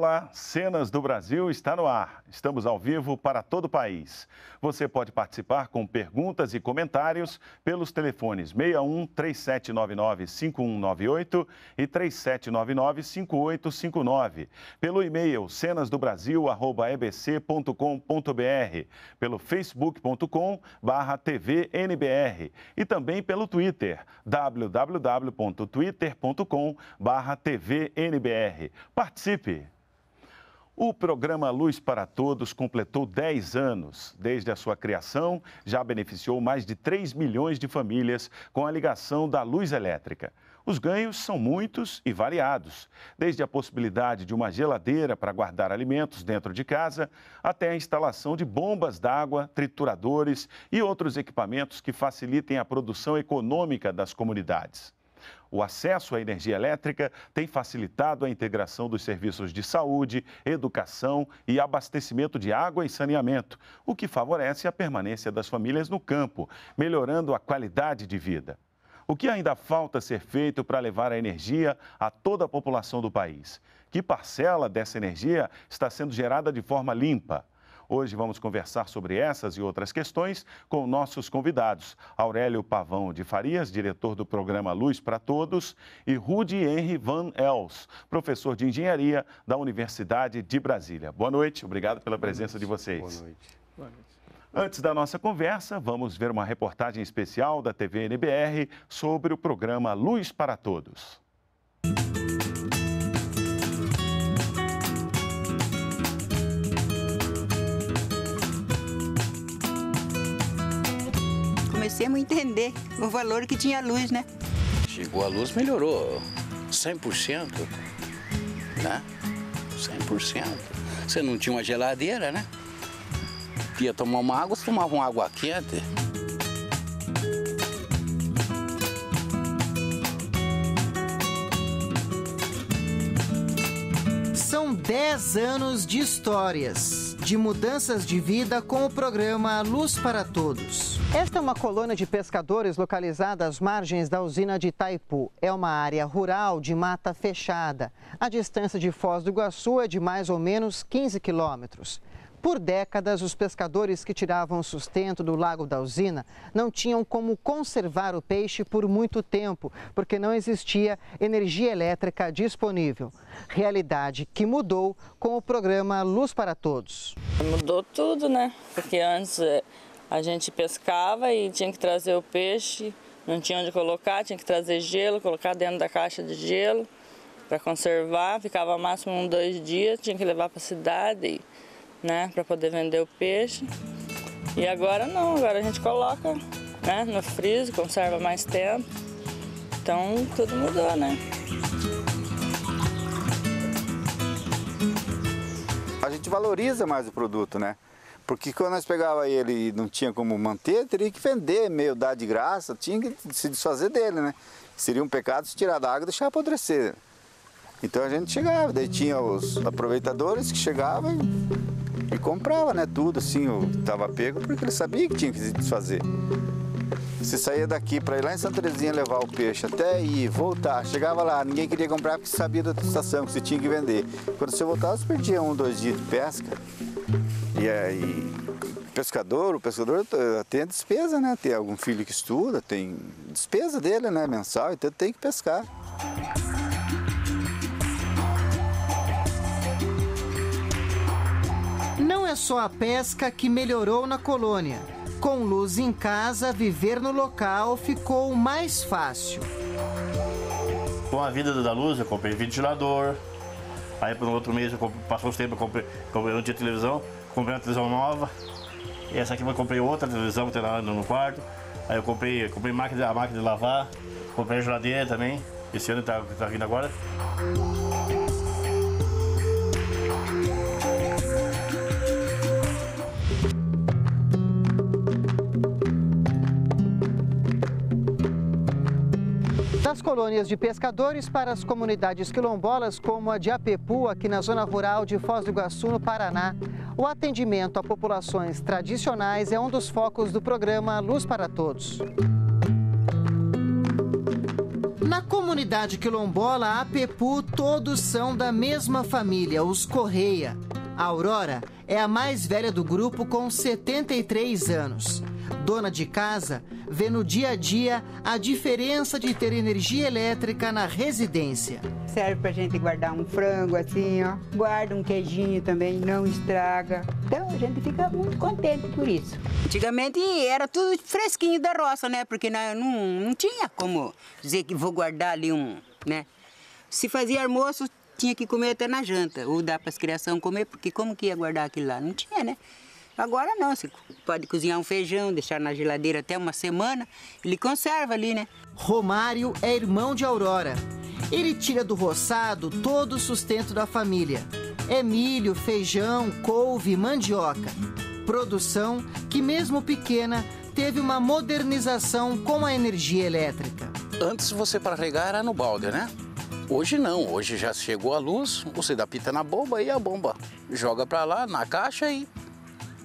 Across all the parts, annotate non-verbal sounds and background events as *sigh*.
Olá, Cenas do Brasil está no ar. Estamos ao vivo para todo o país. Você pode participar com perguntas e comentários pelos telefones 61 3799 5198 e 3799 5859, pelo e-mail cenasdobrasil@ebc.com.br, pelo facebook.com/tvnbr e também pelo Twitter www.twitter.com/tvnbr. Participe. O programa Luz para Todos completou 10 anos. Desde a sua criação, já beneficiou mais de 3 milhões de famílias com a ligação da luz elétrica. Os ganhos são muitos e variados, desde a possibilidade de uma geladeira para guardar alimentos dentro de casa, até a instalação de bombas d'água, trituradores e outros equipamentos que facilitem a produção econômica das comunidades o acesso à energia elétrica tem facilitado a integração dos serviços de saúde, educação e abastecimento de água e saneamento, o que favorece a permanência das famílias no campo, melhorando a qualidade de vida. O que ainda falta ser feito para levar a energia a toda a população do país? Que parcela dessa energia está sendo gerada de forma limpa? Hoje vamos conversar sobre essas e outras questões com nossos convidados: Aurélio Pavão de Farias, diretor do programa Luz para Todos, e Rudi Henry Van Els, professor de engenharia da Universidade de Brasília. Boa noite, obrigado pela presença de vocês. Boa noite. Boa noite. Antes da nossa conversa, vamos ver uma reportagem especial da TV NBR sobre o programa Luz para Todos. comecemos a entender o valor que tinha a luz, né? Chegou a luz, melhorou 100%, né? 100%. Você não tinha uma geladeira, né? Ia tomar uma água, você tomava uma água quente. São 10 anos de histórias, de mudanças de vida com o programa Luz para Todos. Esta é uma colônia de pescadores localizada às margens da usina de Itaipu. É uma área rural de mata fechada. A distância de Foz do Iguaçu é de mais ou menos 15 quilômetros. Por décadas, os pescadores que tiravam sustento do lago da usina não tinham como conservar o peixe por muito tempo, porque não existia energia elétrica disponível. Realidade que mudou com o programa Luz para Todos. Mudou tudo, né? Porque antes eh, a gente pescava e tinha que trazer o peixe, não tinha onde colocar, tinha que trazer gelo, colocar dentro da caixa de gelo para conservar. Ficava máximo um, dois dias, tinha que levar para a cidade né, para poder vender o peixe. E agora não, agora a gente coloca né, no freezer, conserva mais tempo. Então tudo mudou, né? A gente valoriza mais o produto, né? Porque quando nós pegava ele e não tinha como manter, teria que vender, meio dar de graça, tinha que se desfazer dele, né? Seria um pecado se tirar da água e deixar apodrecer. Então a gente chegava, daí tinha os aproveitadores que chegavam e, e comprava, né? Tudo assim, estava pego, porque ele sabia que tinha que se desfazer. Você saía daqui para ir lá em Santa levar o peixe, até ir, voltar, chegava lá, ninguém queria comprar porque sabia da estação, que você tinha que vender. Quando você voltava, você perdia um, dois dias de pesca. E aí, pescador, o pescador tem a despesa, né? Tem algum filho que estuda, tem despesa dele, né? Mensal, então tem que pescar. Não é só a pesca que melhorou na colônia. Com luz em casa, viver no local ficou mais fácil. Com a vida da luz, eu comprei ventilador. Aí, no outro mês, comprei, passou os tempos, eu comprei, comprei, não tinha televisão, comprei uma televisão nova. E essa aqui eu comprei outra televisão que tem lá no quarto. Aí eu comprei, comprei máquina, a máquina de lavar, comprei a geladeira também. Esse ano está tá vindo agora. Das colônias de pescadores para as comunidades quilombolas, como a de Apepu, aqui na zona rural de Foz do Iguaçu, no Paraná, o atendimento a populações tradicionais é um dos focos do programa Luz para Todos. Na comunidade quilombola Apepu, todos são da mesma família, os Correia. A Aurora é a mais velha do grupo com 73 anos dona de casa, vê no dia a dia a diferença de ter energia elétrica na residência. Serve para gente guardar um frango assim, ó. Guarda um queijinho também, não estraga. Então a gente fica muito contente por isso. Antigamente era tudo fresquinho da roça, né? Porque não, não tinha como dizer que vou guardar ali um, né? Se fazia almoço, tinha que comer até na janta, ou dar para as crianças comer, porque como que ia guardar aquilo lá? Não tinha, né? Agora não, você pode cozinhar um feijão, deixar na geladeira até uma semana, ele conserva ali, né? Romário é irmão de Aurora. Ele tira do roçado todo o sustento da família. É milho, feijão, couve, mandioca. Produção que, mesmo pequena, teve uma modernização com a energia elétrica. Antes você para regar era no balde, né? Hoje não, hoje já chegou a luz, você dá pita na bomba e a bomba joga para lá na caixa e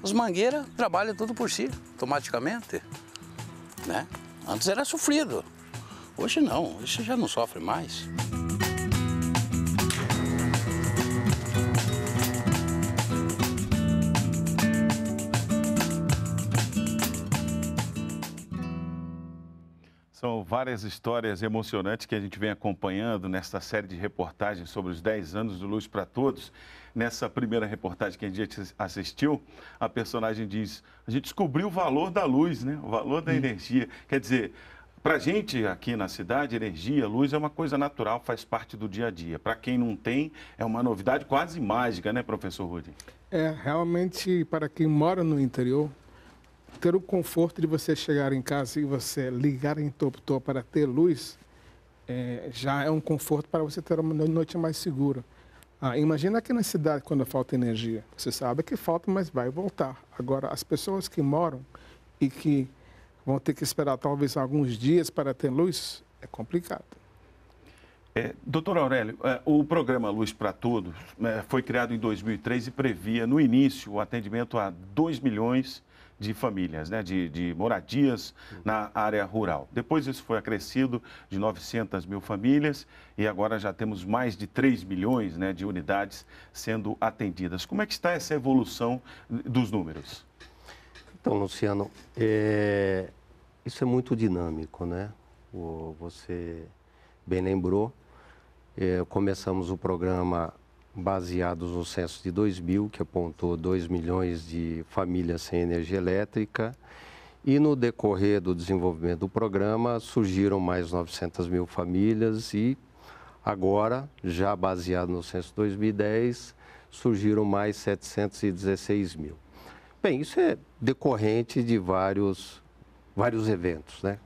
os mangueiras trabalham tudo por si, automaticamente. Né? Antes era sofrido. Hoje não, hoje já não sofre mais. São várias histórias emocionantes que a gente vem acompanhando nesta série de reportagens sobre os 10 anos do Luz para Todos. Nessa primeira reportagem que a gente assistiu, a personagem diz: a gente descobriu o valor da luz, né? o valor da hum. energia. Quer dizer, para a gente aqui na cidade, energia, luz é uma coisa natural, faz parte do dia a dia. Para quem não tem, é uma novidade quase mágica, né, professor Rudi? É, realmente, para quem mora no interior, ter o conforto de você chegar em casa e você ligar em interruptor para ter luz, é, já é um conforto para você ter uma noite mais segura. Ah, imagina que na cidade, quando falta energia, você sabe que falta, mas vai voltar. Agora, as pessoas que moram e que vão ter que esperar talvez alguns dias para ter luz, é complicado. É, doutor Aurélio, é, o programa Luz para Todos é, foi criado em 2003 e previa, no início, o atendimento a 2 milhões de famílias, né, de, de moradias uhum. na área rural. Depois isso foi acrescido de 900 mil famílias e agora já temos mais de 3 milhões né, de unidades sendo atendidas. Como é que está essa evolução dos números? Então, Luciano, é... isso é muito dinâmico, né? Você bem lembrou, é, começamos o programa baseados no censo de 2000, que apontou 2 milhões de famílias sem energia elétrica. E no decorrer do desenvolvimento do programa, surgiram mais 900 mil famílias e agora, já baseado no censo 2010, surgiram mais 716 mil. Bem, isso é decorrente de vários, vários eventos, né?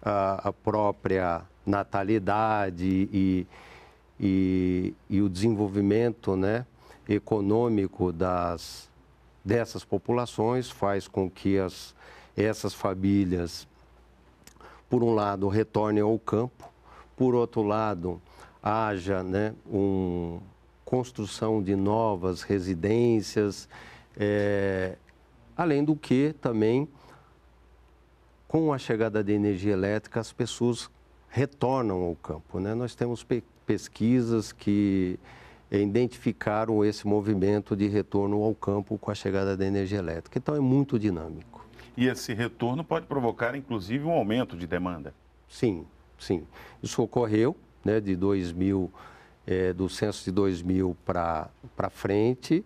A, a própria natalidade e, e, e o desenvolvimento né, econômico das, dessas populações faz com que as, essas famílias, por um lado, retornem ao campo, por outro lado, haja né, uma construção de novas residências, é, além do que também, com a chegada da energia elétrica, as pessoas retornam ao campo. Né? Nós temos pe pesquisas que identificaram esse movimento de retorno ao campo com a chegada da energia elétrica. Então é muito dinâmico. E esse retorno pode provocar, inclusive, um aumento de demanda? Sim, sim. Isso ocorreu né, de 2000, é, eh, do censo de 2000 para frente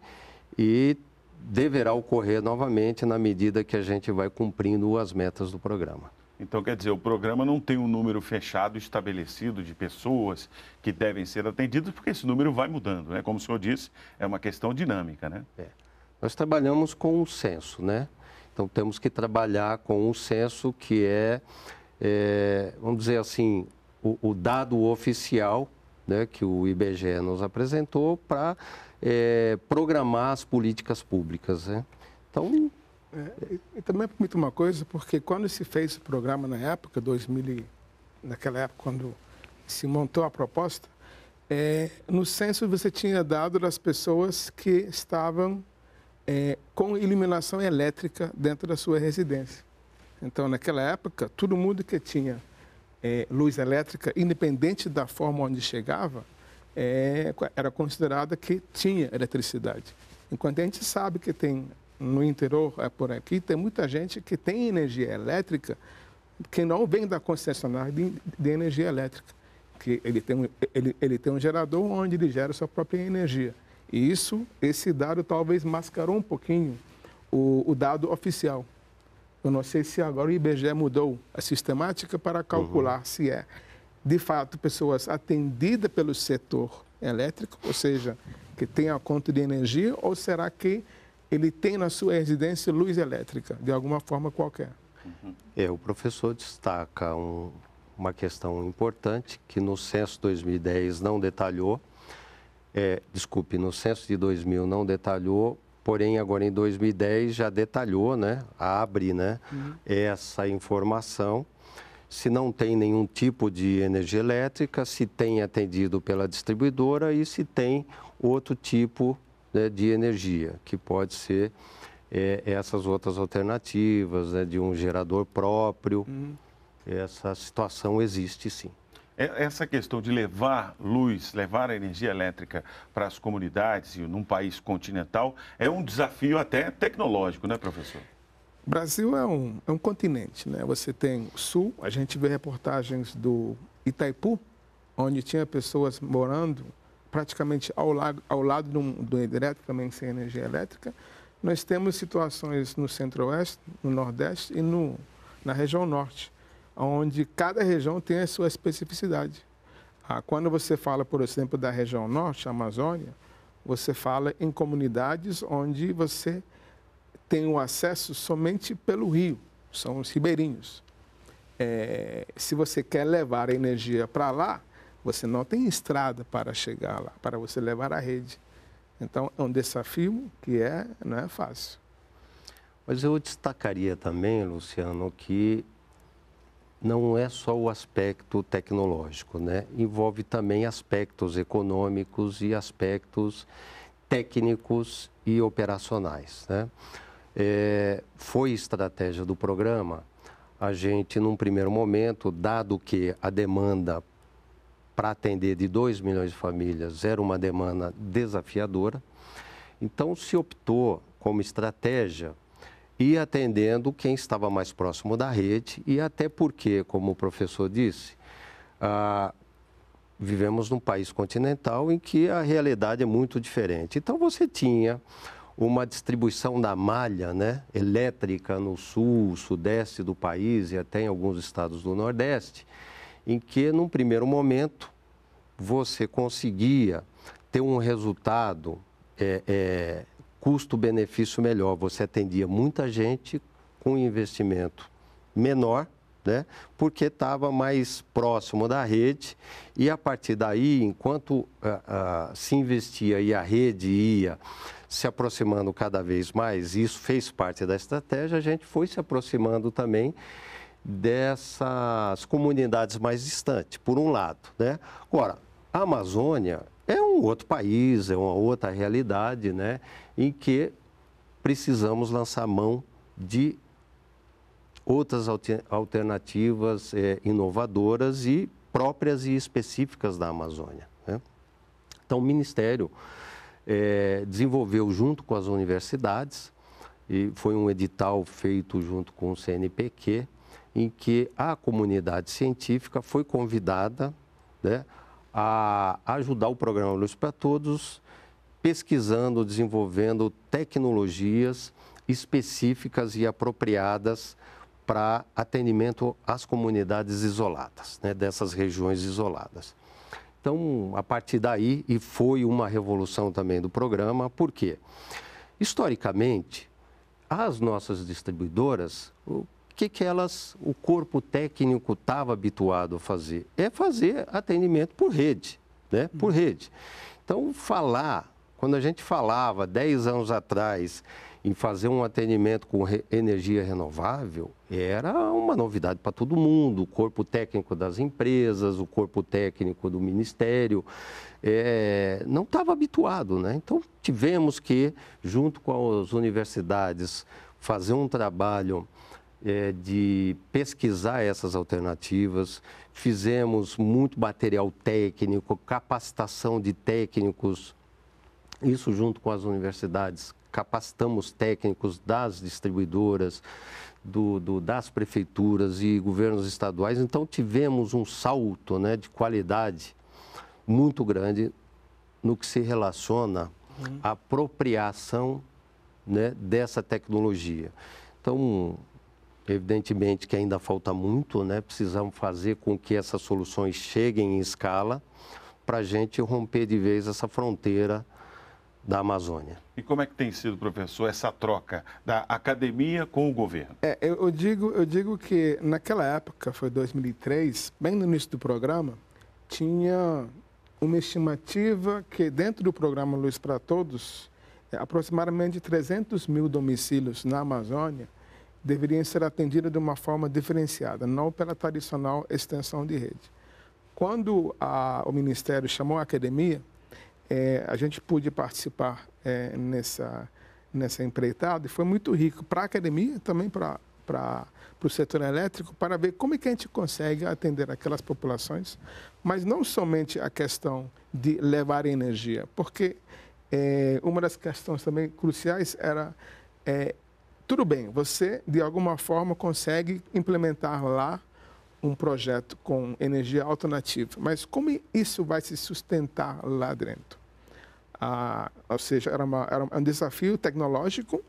e deverá ocorrer novamente na medida que a gente vai cumprindo as metas do programa. Então, quer dizer, o programa não tem um número fechado, estabelecido de pessoas que devem ser atendidas, porque esse número vai mudando, né? Como o senhor disse, é uma questão dinâmica, né? É. Nós trabalhamos com o censo, né? Então, temos que trabalhar com o censo que é, é vamos dizer assim, o, o dado oficial né, que o IBGE nos apresentou para é, programar as políticas públicas, né? Então, é, e, e, também permite uma coisa, porque quando se fez o programa na época, 2000, naquela época, quando se montou a proposta, é, no censo você tinha dado das pessoas que estavam é, com iluminação elétrica dentro da sua residência. Então, naquela época, todo mundo que tinha é, luz elétrica, independente da forma onde chegava, é, era considerada que tinha eletricidade. Enquanto a gente sabe que tem no interior, é por aqui, tem muita gente que tem energia elétrica que não vem da concessionária de, de energia elétrica. Que ele tem, um, ele, ele tem um gerador onde ele gera sua própria energia. E isso, esse dado talvez mascarou um pouquinho o, o dado oficial. Eu não sei se agora o IBGE mudou a sistemática para calcular uhum. se é, de fato, pessoas atendidas pelo setor elétrico, ou seja, que tem a conta de energia, ou será que ele tem na sua residência luz elétrica, de alguma forma qualquer. É, o professor destaca um, uma questão importante que no censo 2010 não detalhou, é, desculpe, no censo de 2000 não detalhou, porém agora em 2010 já detalhou, né? Abre, né? Uhum. Essa informação. Se não tem nenhum tipo de energia elétrica, se tem atendido pela distribuidora e se tem outro tipo né, de energia, que pode ser é, essas outras alternativas, né, de um gerador próprio. Uhum. Essa situação existe sim. É, essa questão de levar luz, levar a energia elétrica para as comunidades e num país continental é um desafio até tecnológico, né, professor? O Brasil é um, é um continente, né? Você tem o sul, a gente vê reportagens do Itaipu, onde tinha pessoas morando praticamente ao, lado, ao lado do, do hidrelétrico, também sem energia elétrica. Nós temos situações no centro-oeste, no nordeste e no, na região norte, onde cada região tem a sua especificidade. Ah, quando você fala, por exemplo, da região norte, Amazônia, você fala em comunidades onde você tem o acesso somente pelo rio, são os ribeirinhos. É, se você quer levar a energia para lá, você não tem estrada para chegar lá, para você levar a rede. Então, é um desafio que é, não é fácil. Mas eu destacaria também, Luciano, que não é só o aspecto tecnológico, né? Envolve também aspectos econômicos e aspectos técnicos e operacionais, né? É, foi estratégia do programa a gente, num primeiro momento, dado que a demanda para atender de 2 milhões de famílias era uma demanda desafiadora. Então, se optou como estratégia ir atendendo quem estava mais próximo da rede e até porque, como o professor disse, ah, vivemos num país continental em que a realidade é muito diferente. Então, você tinha uma distribuição da malha né, elétrica no sul, sudeste do país e até em alguns estados do Nordeste, em que, num primeiro momento, você conseguia ter um resultado é, é, custo-benefício melhor. Você atendia muita gente com investimento menor, né? porque estava mais próximo da rede e a partir daí, enquanto se investia e a rede ia se aproximando cada vez mais, isso fez parte da estratégia, a gente foi se aproximando também dessas comunidades mais distantes, por um lado. Né? Agora, a Amazônia é um outro país, é uma outra realidade, né? em que precisamos lançar mão de outras alternativas é, inovadoras e próprias e específicas da Amazônia. Né? Então, o Ministério é, desenvolveu junto com as universidades, e foi um edital feito junto com o CNPq, em que a comunidade científica foi convidada né, a ajudar o programa Luz para Todos, pesquisando, desenvolvendo tecnologias específicas e apropriadas para atendimento às comunidades isoladas, né, dessas regiões isoladas. Então, a partir daí, e foi uma revolução também do programa, por quê? Historicamente, as nossas distribuidoras, que, que elas, o corpo técnico estava habituado a fazer? É fazer atendimento por rede, né? Uhum. Por rede. Então, falar, quando a gente falava 10 anos atrás em fazer um atendimento com re energia renovável, era uma novidade para todo mundo, o corpo técnico das empresas, o corpo técnico do Ministério, é, não estava habituado, né? Então, tivemos que, junto com as universidades, fazer um trabalho é, de pesquisar essas alternativas, fizemos muito material técnico, capacitação de técnicos, isso junto com as universidades, capacitamos técnicos das distribuidoras, do, do, das prefeituras e governos estaduais. Então, tivemos um salto né, de qualidade muito grande no que se relaciona uhum. à apropriação né, dessa tecnologia. Então, Evidentemente que ainda falta muito, né? precisamos fazer com que essas soluções cheguem em escala para a gente romper de vez essa fronteira da Amazônia. E como é que tem sido, professor, essa troca da academia com o governo? É, eu, digo, eu digo que naquela época, foi 2003, bem no início do programa, tinha uma estimativa que dentro do programa Luz para Todos, é, aproximadamente 300 mil domicílios na Amazônia deveriam ser atendidas de uma forma diferenciada, não pela tradicional extensão de rede. Quando a, o Ministério chamou a academia, é, a gente pôde participar é, nessa, nessa empreitada e foi muito rico para a academia, também para o setor elétrico, para ver como é que a gente consegue atender aquelas populações, mas não somente a questão de levar energia, porque é, uma das questões também cruciais era é, tudo bem, você de alguma forma consegue implementar lá um projeto com energia alternativa, mas como isso vai se sustentar lá dentro? Ah, ou seja, era, uma, era, um desafio tecnológico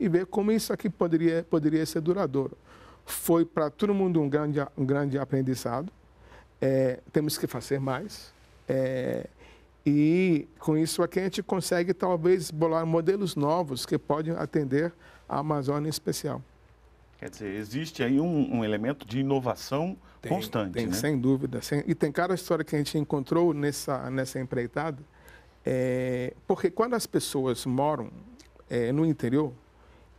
e ver como isso aqui poderia, poderia ser duradouro. Foi para todo mundo um grande, um grande aprendizado. É, temos que fazer mais. É, e com isso aqui a gente consegue talvez bolar modelos novos que podem atender a Amazônia em especial. Quer dizer, existe aí um, um elemento de inovação tem, constante. Tem, né? sem dúvida. Sem, e tem cada história que a gente encontrou nessa, nessa empreitada, é, porque quando as pessoas moram é, no interior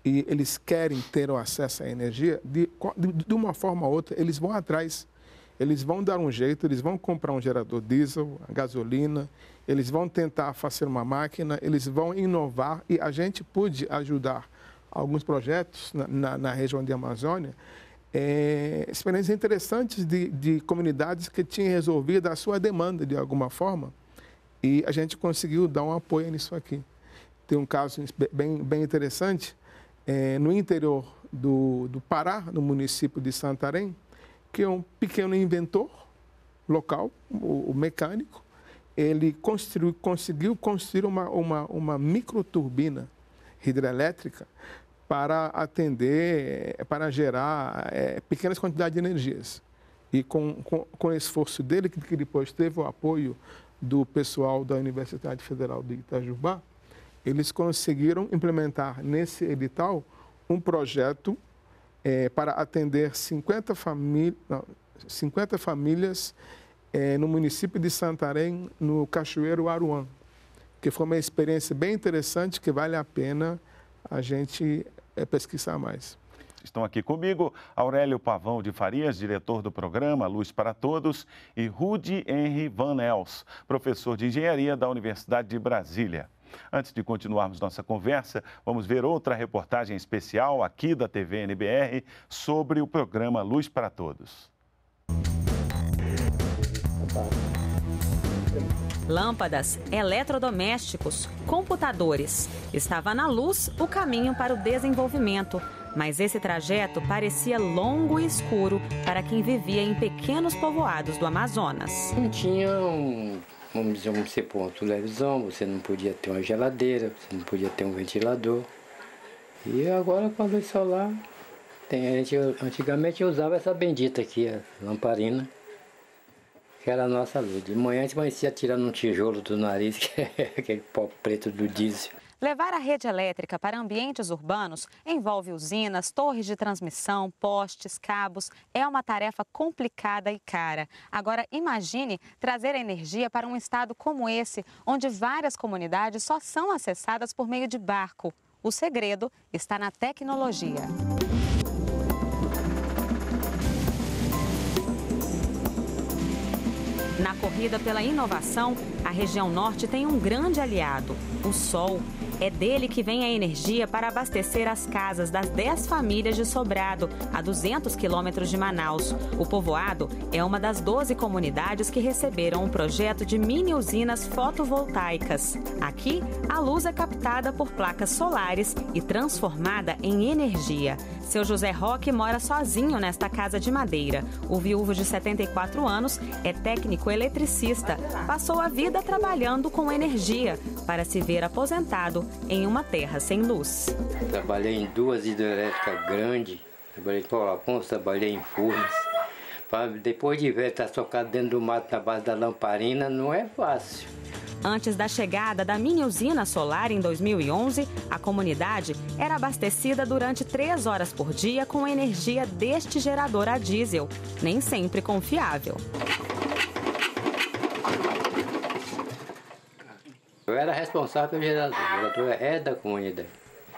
e eles querem ter o acesso à energia, de, de uma forma ou outra, eles vão atrás eles vão dar um jeito, eles vão comprar um gerador diesel, gasolina, eles vão tentar fazer uma máquina, eles vão inovar e a gente pôde ajudar alguns projetos na, na, na região de Amazônia, é, experiências interessantes de, de comunidades que tinham resolvido a sua demanda de alguma forma e a gente conseguiu dar um apoio nisso aqui. Tem um caso bem, bem interessante é, no interior do, do Pará, no município de Santarém, que é um pequeno inventor local, o, o mecânico, ele construiu, conseguiu construir uma, uma, uma microturbina hidrelétrica para atender, eh, para gerar é, pequenas quantidades de energias. E com, com, com o esforço dele, que, que depois teve o apoio do pessoal da Universidade Federal de Itajubá, eles conseguiram implementar nesse edital um projeto é, para atender 50, famí não, 50 famílias é, no município de Santarém, no Cachoeiro Aruan, que foi uma experiência bem interessante que vale a pena a gente é, pesquisar mais. Estão aqui comigo Aurélio Pavão de Farias, diretor do programa Luz para Todos, e Rudi Henry Van Els, professor de engenharia da Universidade de Brasília. Antes de continuarmos nossa conversa, vamos ver outra reportagem especial aqui da TV NBR sobre o programa Luz para Todos lâmpadas, eletrodomésticos, computadores. Estava na luz o caminho para o desenvolvimento, mas esse trajeto parecia longo e escuro para quem vivia em pequenos povoados do Amazonas. Não tinha um, vamos dizer, um televisão, você não podia ter uma geladeira, você não podia ter um ventilador. E agora com a luz solar, tem, a gente, antigamente eu usava essa bendita aqui, a lamparina que era a nossa luz. De manhã a gente amanhecia tirando um tijolo do nariz, *laughs* que é aquele pó preto do diesel. Levar a rede elétrica para ambientes urbanos envolve usinas, torres de transmissão, postes, cabos. É uma tarefa complicada e cara. Agora, imagine trazer a energia para um estado como esse, onde várias comunidades só são acessadas por meio de barco. O segredo está na tecnologia. Na corrida pela inovação, a região norte tem um grande aliado: o sol. É dele que vem a energia para abastecer as casas das 10 famílias de Sobrado, a 200 quilômetros de Manaus. O povoado é uma das 12 comunidades que receberam um projeto de mini usinas fotovoltaicas. Aqui, a luz é captada por placas solares e transformada em energia. Seu José Roque mora sozinho nesta casa de madeira. O viúvo de 74 anos é técnico eletricista. Passou a vida trabalhando com energia para se ver aposentado em uma terra sem luz. Trabalhei em duas hidrelétricas grandes, trabalhei em colapões, trabalhei em Furnas. Depois de ver estar tá socado dentro do mato na base da lamparina, não é fácil. Antes da chegada da mini usina solar em 2011, a comunidade era abastecida durante três horas por dia com energia deste gerador a diesel, nem sempre confiável. Eu era responsável pelo gerador, o gerador é da comunidade. Né?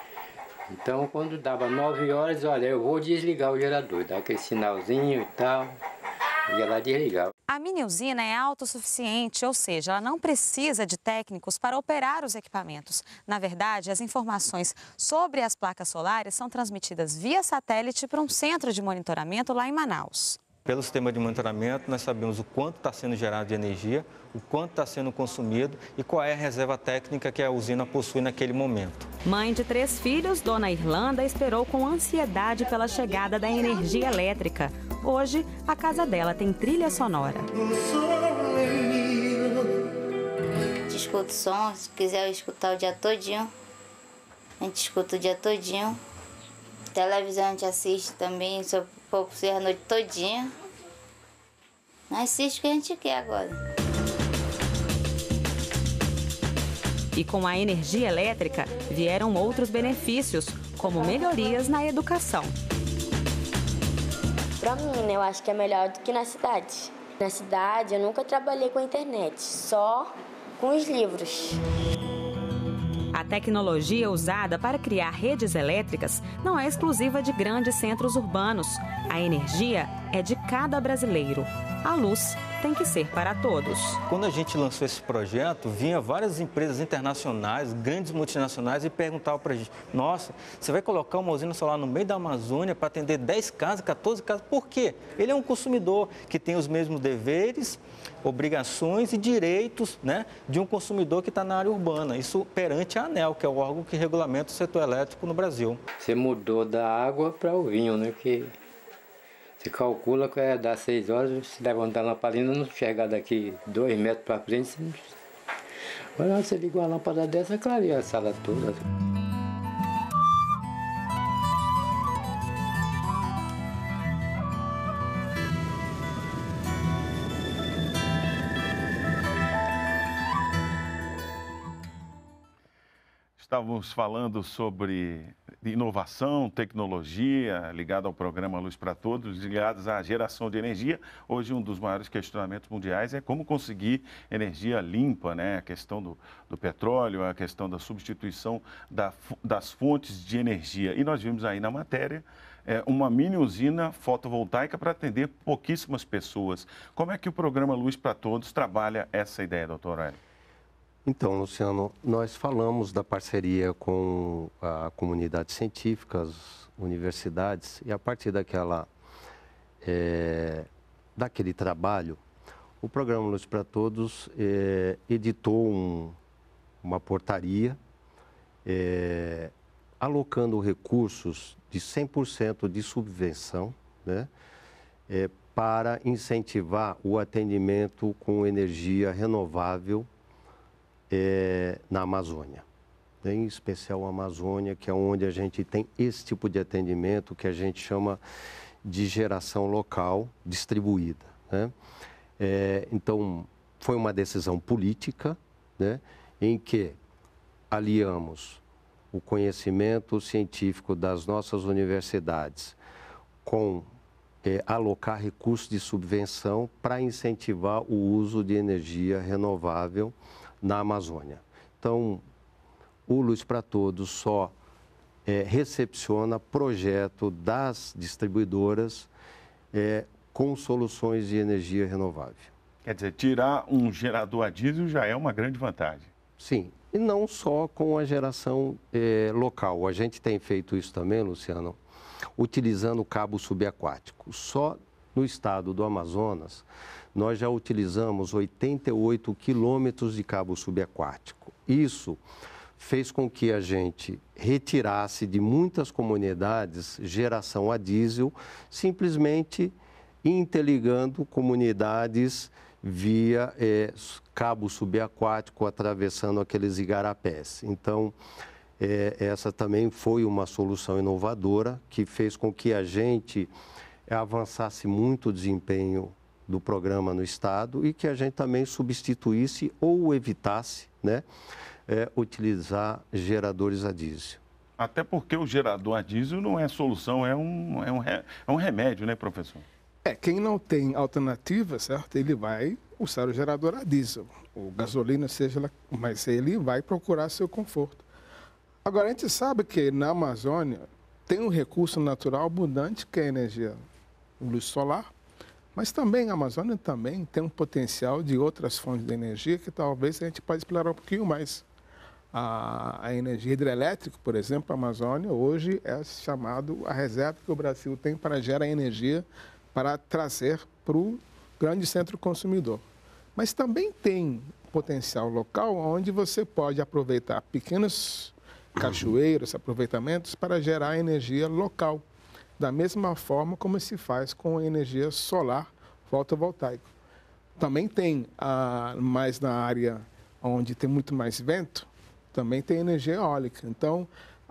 Então quando dava 9 horas, olha, eu vou desligar o gerador, dar aquele sinalzinho e tal, ia lá desligar. A mini usina é autossuficiente, ou seja, ela não precisa de técnicos para operar os equipamentos. Na verdade, as informações sobre as placas solares são transmitidas via satélite para um centro de monitoramento lá em Manaus pelo sistema de monitoramento, nós sabemos o quanto está sendo gerado de energia, o quanto está sendo consumido e qual é a reserva técnica que a usina possui naquele momento. Mãe de três filhos, Dona Irlanda esperou com ansiedade pela chegada da energia elétrica. Hoje, a casa dela tem trilha sonora. Escuto som, se quiser escutar o dia todinho, a gente escuta o dia todinho. Televisão a gente assiste também, só pouco ser a noite todinha não assiste o que a gente quer agora. E com a energia elétrica vieram outros benefícios, como melhorias na educação. Para mim, né, eu acho que é melhor do que na cidade. Na cidade, eu nunca trabalhei com a internet, só com os livros. A tecnologia usada para criar redes elétricas não é exclusiva de grandes centros urbanos. A energia é de cada brasileiro. A luz tem que ser para todos. Quando a gente lançou esse projeto, vinha várias empresas internacionais, grandes multinacionais, e perguntavam para a gente: nossa, você vai colocar uma usina solar no meio da Amazônia para atender 10 casas, 14 casas? Por quê? Ele é um consumidor que tem os mesmos deveres, obrigações e direitos né, de um consumidor que está na área urbana. Isso perante a ANEL, que é o órgão que regulamenta o setor elétrico no Brasil. Você mudou da água para o vinho, né? Que... Você calcula que é dar seis horas, se levantar a lamparina, não chegar daqui dois metros para frente. Você... Olha, você liga uma lâmpada dessa, clareia a sala toda. estávamos falando sobre inovação, tecnologia, ligada ao programa Luz para Todos, ligadas à geração de energia. Hoje, um dos maiores questionamentos mundiais é como conseguir energia limpa, né? A questão do, do petróleo, a questão da substituição da, das fontes de energia. E nós vimos aí na matéria é, uma mini usina fotovoltaica para atender pouquíssimas pessoas. Como é que o programa Luz para Todos trabalha essa ideia, doutor Aurélio? Então, Luciano, nós falamos da parceria com a comunidade científica, as universidades, e a partir daquela, é, daquele trabalho, o programa Luz para Todos é, editou um, uma portaria é, alocando recursos de 100% de subvenção né, é, para incentivar o atendimento com energia renovável é, na Amazônia. Em especial a Amazônia, que é onde a gente tem esse tipo de atendimento que a gente chama de geração local distribuída. Né? É, então, foi uma decisão política né, em que aliamos o conhecimento científico das nossas universidades com é, alocar recursos de subvenção para incentivar o uso de energia renovável na Amazônia. Então, o Luz para Todos só é, recepciona projeto das distribuidoras é, com soluções de energia renovável. Quer dizer, tirar um gerador a diesel já é uma grande vantagem. Sim, e não só com a geração é, local. A gente tem feito isso também, Luciano, utilizando cabo subaquático. Só no estado do Amazonas, nós já utilizamos 88 quilômetros de cabo subaquático. Isso fez com que a gente retirasse de muitas comunidades geração a diesel, simplesmente interligando comunidades via é, cabo subaquático atravessando aqueles igarapés. Então, é, essa também foi uma solução inovadora que fez com que a gente avançasse muito o desempenho do programa no Estado e que a gente também substituísse ou evitasse né, é, utilizar geradores a diesel. Até porque o gerador a diesel não é solução, é um, é um, é um remédio, né, professor? É, quem não tem alternativa, certo? Ele vai usar o gerador a diesel, o gasolina, seja lá, mas ele vai procurar seu conforto. Agora, a gente sabe que na Amazônia tem um recurso natural abundante que é a energia, luz solar, mas também a Amazônia também tem um potencial de outras fontes de energia que talvez a gente pode explorar um pouquinho mais. A, a energia hidrelétrica, por exemplo, a Amazônia hoje é chamado a reserva que o Brasil tem para gerar energia para trazer para o grande centro consumidor. Mas também tem potencial local onde você pode aproveitar pequenos cachoeiros, aproveitamentos para gerar energia local da mesma forma como se faz com energia solar fotovoltaica. Também tem, ah, mais na área onde tem muito mais vento, também tem energia eólica. Então,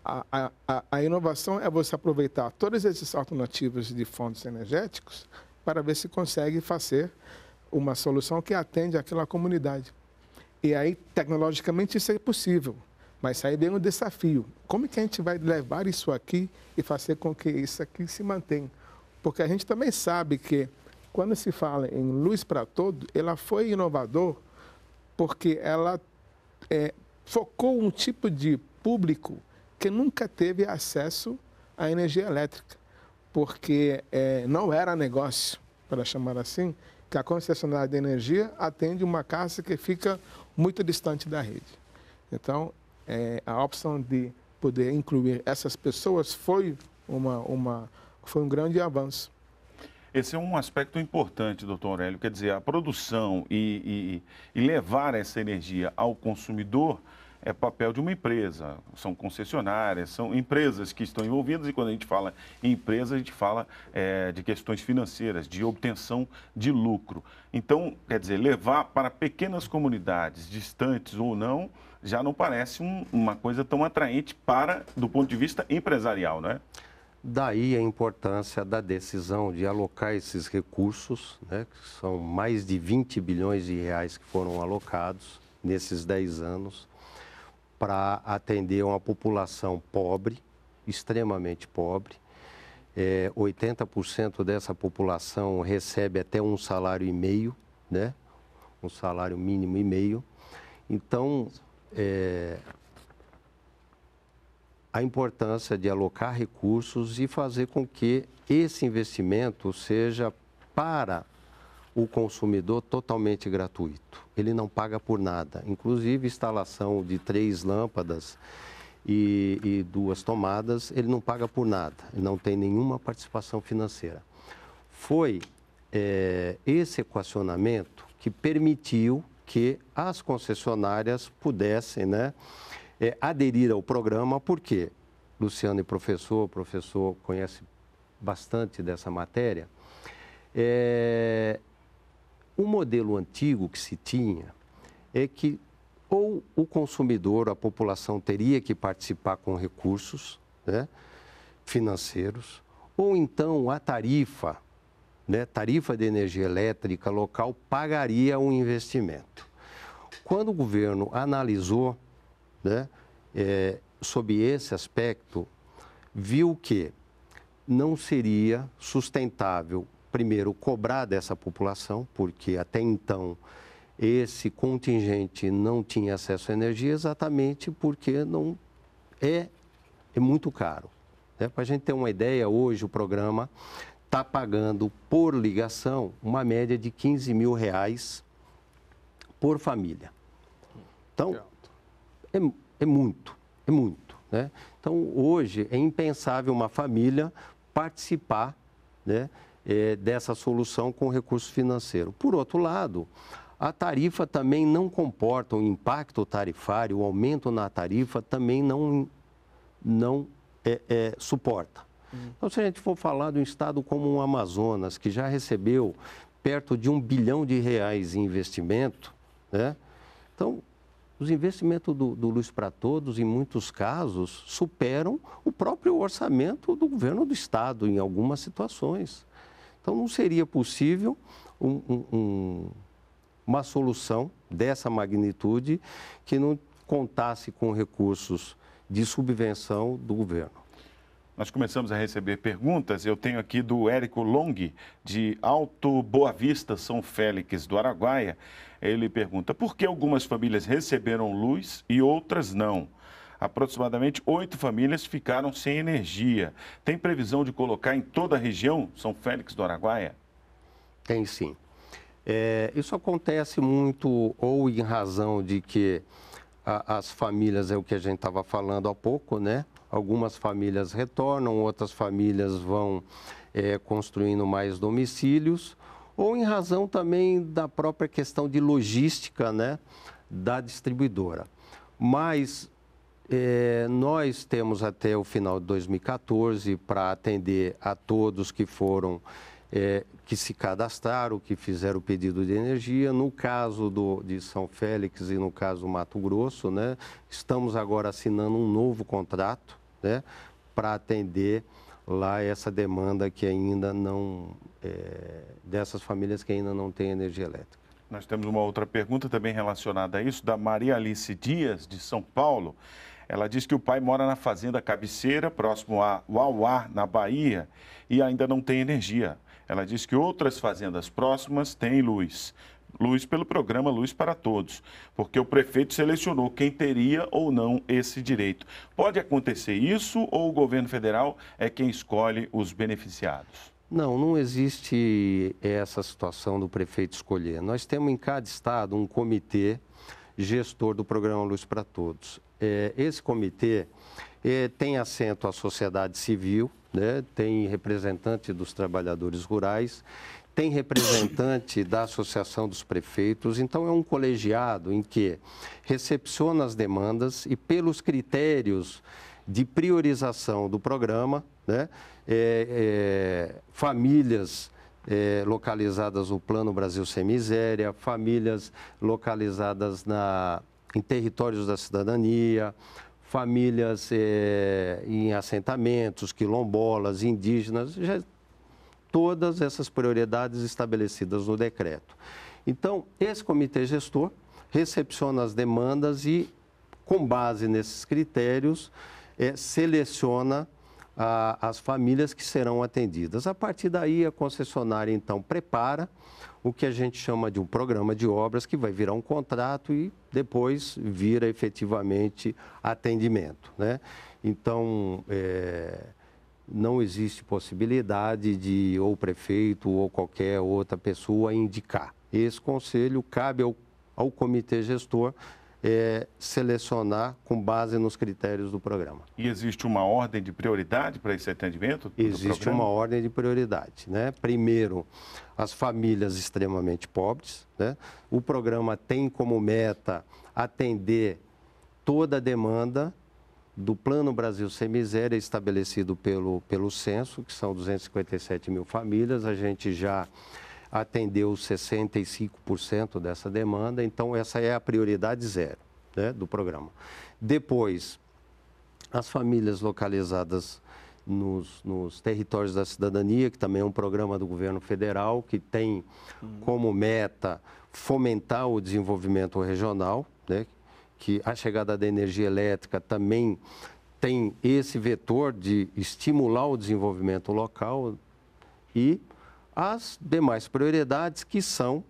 a, a, a inovação é você aproveitar todas essas alternativas de fontes energéticas para ver se consegue fazer uma solução que atende aquela comunidade. E aí, tecnologicamente, isso é possível. Mas aí vem é o desafio. Como é que a gente vai levar isso aqui e fazer com que isso aqui se mantenha? Porque a gente também sabe que quando se fala em luz para todo, ela foi inovador porque ela é, focou um tipo de público que nunca teve acesso à energia elétrica, porque é, não era negócio, para chamar assim, que a concessionária de energia atende uma casa que fica muito distante da rede. Então, é, a opção de poder incluir essas pessoas foi, uma, uma, foi um grande avanço. Esse é um aspecto importante, doutor Aurélio. Quer dizer, a produção e, e, e levar essa energia ao consumidor é papel de uma empresa, são concessionárias, são empresas que estão envolvidas e quando a gente fala em empresa, a gente fala é, de questões financeiras, de obtenção de lucro. Então, quer dizer, levar para pequenas comunidades, distantes ou não, já não parece um, uma coisa tão atraente para, do ponto de vista empresarial, né? Daí a importância da decisão de alocar esses recursos, né, que são mais de 20 bilhões de reais que foram alocados nesses 10 anos, para atender uma população pobre, extremamente pobre. É, eh, 80% dessa população recebe até um salário e meio, né, um salário mínimo e meio. Então, é, a importância de alocar recursos e fazer com que esse investimento seja para o consumidor totalmente gratuito. Ele não paga por nada, inclusive instalação de três lâmpadas e, e duas tomadas, ele não paga por nada, não tem nenhuma participação financeira. Foi é, esse equacionamento que permitiu que as concessionárias pudessem né, é, aderir ao programa, porque Luciano é professor, o professor conhece bastante dessa matéria. É, o modelo antigo que se tinha é que ou o consumidor, a população, teria que participar com recursos né, financeiros, ou então a tarifa né, tarifa de energia elétrica local pagaria um investimento. Quando o governo analisou né, é, sob esse aspecto, viu que não seria sustentável, primeiro, cobrar dessa população, porque até então esse contingente não tinha acesso à energia exatamente porque não é, é muito caro. Né? Para a gente ter uma ideia, hoje o programa está pagando por ligação uma média de 15 mil reais por família. Então, é, é muito, é muito. Né? Então, hoje é impensável uma família participar né, é, dessa solução com recurso financeiro. Por outro lado, a tarifa também não comporta o um impacto tarifário, o aumento na tarifa também não, não é, é, suporta. Então, se a gente for falar de um estado como o Amazonas, que já recebeu perto de um bilhão de reais em investimento, né? Então, os investimentos do, do Luz para Todos, em muitos casos, superam o próprio orçamento do governo do Estado, em algumas situações. Então, não seria possível um, um, uma solução dessa magnitude que não contasse com recursos de subvenção do governo nós começamos a receber perguntas. Eu tenho aqui do Érico Long, de Alto Boa Vista, São Félix, do Araguaia. Ele pergunta: por que algumas famílias receberam luz e outras não? Aproximadamente oito famílias ficaram sem energia. Tem previsão de colocar em toda a região São Félix do Araguaia? Tem sim. É, isso acontece muito ou em razão de que a, as famílias, é o que a gente estava falando há pouco, né? Algumas famílias retornam, outras famílias vão é, construindo mais domicílios, ou em razão também da própria questão de logística né, da distribuidora. Mas é, nós temos até o final de 2014 para atender a todos que foram é, que se cadastraram, que fizeram o pedido de energia. No caso do, de São Félix e no caso do Mato Grosso, né, estamos agora assinando um novo contrato né, para atender lá essa demanda que ainda não é, dessas famílias que ainda não têm energia elétrica. Nós temos uma outra pergunta também relacionada a isso da Maria Alice Dias de São Paulo. Ela diz que o pai mora na fazenda Cabeceira, próximo a Uauá, na Bahia, e ainda não tem energia. Ela diz que outras fazendas próximas têm luz. Luz pelo programa Luz para Todos, porque o prefeito selecionou quem teria ou não esse direito. Pode acontecer isso ou o governo federal é quem escolhe os beneficiados? Não, não existe essa situação do prefeito escolher. Nós temos em cada estado um comitê gestor do programa Luz para Todos. É, esse comitê é, tem assento à sociedade civil, né? tem representante dos trabalhadores rurais, tem representante da Associação dos Prefeitos, então é um colegiado em que recepciona as demandas e, pelos critérios de priorização do programa, né? É, é, famílias é, localizadas no Plano Brasil Sem Miséria, famílias localizadas na, em territórios da cidadania, famílias é, em assentamentos, quilombolas, indígenas, já, todas essas prioridades estabelecidas no decreto. Então, esse comitê gestor recepciona as demandas e, com base nesses critérios, é, seleciona a, as famílias que serão atendidas. A partir daí, a concessionária, então, prepara o que a gente chama de um programa de obras que vai virar um contrato e depois vira efetivamente atendimento. Né? Então, é, não existe possibilidade de ou prefeito ou qualquer outra pessoa indicar. Esse conselho cabe ao, ao comitê gestor é, selecionar com base nos critérios do programa. E existe uma ordem de prioridade para esse atendimento? Existe uma ordem de prioridade. Né? Primeiro, as famílias extremamente pobres. Né? O programa tem como meta atender toda a demanda do Plano Brasil Sem Miséria, estabelecido pelo, pelo censo, que são 257 mil famílias. A gente já atendeu 65% dessa demanda, então essa é a prioridade zero né, do programa. Depois, as famílias localizadas nos, nos, territórios da cidadania, que também é um programa do governo federal, que tem como meta fomentar o desenvolvimento regional, né, que a chegada da energia elétrica também tem esse vetor de estimular o desenvolvimento local e as demais prioridades que são